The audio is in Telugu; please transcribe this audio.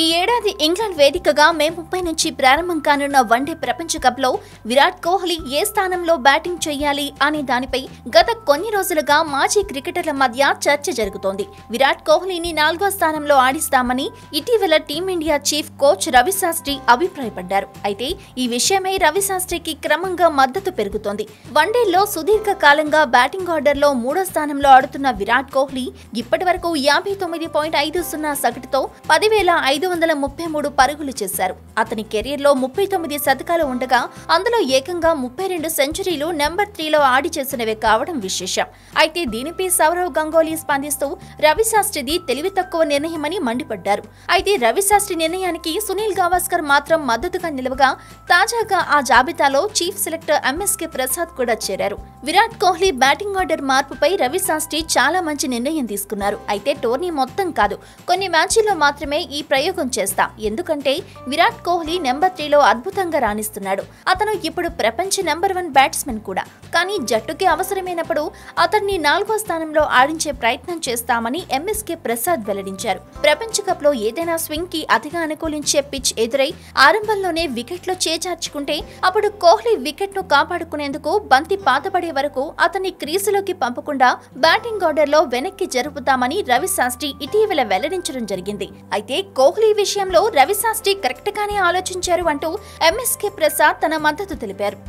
ఈ ఏడాది ఇంగ్లాండ్ వేదికగా మే ముప్పై నుంచి ప్రారంభం కానున్న వన్డే ప్రపంచ కప్లో విరాట్ కోహ్లీ ఏ స్థానంలో బ్యాటింగ్ చేయాలి అనే దానిపై గత కొన్ని రోజులుగా మాజీ క్రికెటర్ల మధ్య చర్చ జరుగుతోంది విరాట్ కోహ్లీని నాలుగో స్థానంలో ఆడిస్తామని ఇటీవల టీమిండియా చీఫ్ కోచ్ రవిశాస్త్రి అభిప్రాయపడ్డారు అయితే ఈ విషయమై రవిశాస్త్రికి క్రమంగా మద్దతు పెరుగుతోంది వన్డేలో సుదీర్ఘ కాలంగా బ్యాటింగ్ ఆర్డర్లో మూడో స్థానంలో ఆడుతున్న విరాట్ కోహ్లీ ఇప్పటి వరకు యాభై తొమ్మిది పాయింట్ ఐదు సున్నా సగటుతో పదివేల ఐదు ఐదు వందల ముప్పై మూడు పరుగులు చేశారు అతని కెరీర్లో ముప్పై తొమ్మిది శతకాలు ఉండగా అందులో ఏకంగా ముప్పై రెండు సెంచరీలు నెంబర్ త్రీలో ఆడి చేసినవే కావడం విశేషం అయితే దీనిపై సౌరవ్ గంగోలీ స్పందిస్తూ రవిశాస్త్రిది తెలివి తక్కువ నిర్ణయమని మండిపడ్డారు అయితే రవిశాస్త్రి నిర్ణయానికి సునీల్ గావాస్కర్ మాత్రం మద్దతుగా నిలవగా తాజాగా ఆ జాబితాలో చీఫ్ సెలెక్టర్ ఎంఎస్కే ప్రసాద్ కూడా చేరారు విరాట్ కోహ్లీ బ్యాటింగ్ ఆర్డర్ మార్పుపై రవిశాస్త్రి చాలా మంచి నిర్ణయం తీసుకున్నారు అయితే టోర్నీ మొత్తం కాదు కొన్ని మ్యాచ్ల్లో మాత్రమే ఈ ప్రయత్నం ప్రయోగం చేస్తా ఎందుకంటే విరాట్ కోహ్లీ నెంబర్ త్రీలో అద్భుతంగా రాణిస్తున్నాడు అతను ఇప్పుడు ప్రపంచ నెంబర్ వన్ బ్యాట్స్మెన్ కూడా కానీ జట్టుకి అవసరమైనప్పుడు అతన్ని నాలుగో స్థానంలో ఆడించే ప్రయత్నం చేస్తామని ఎంఎస్కే ప్రసాద్ వెల్లడించారు ప్రపంచ లో ఏదైనా స్వింగ్ కి అతిగా అనుకూలించే పిచ్ ఎదురై ఆరంభంలోనే వికెట్లో చేజార్చుకుంటే అప్పుడు కోహ్లీ వికెట్ను కాపాడుకునేందుకు బంతి పాతపడే వరకు అతన్ని క్రీజులోకి పంపకుండా బ్యాటింగ్ లో వెనక్కి జరుపుతామని రవి శాస్త్రి ఇటీవల వెల్లడించడం జరిగింది అయితే కోహ్లీ కోహ్లీ విషయంలో రవిశాస్త్రి గానే ఆలోచించారు అంటూ ఎంఎస్కే ప్రసాద్ తన మద్దతు తెలిపారు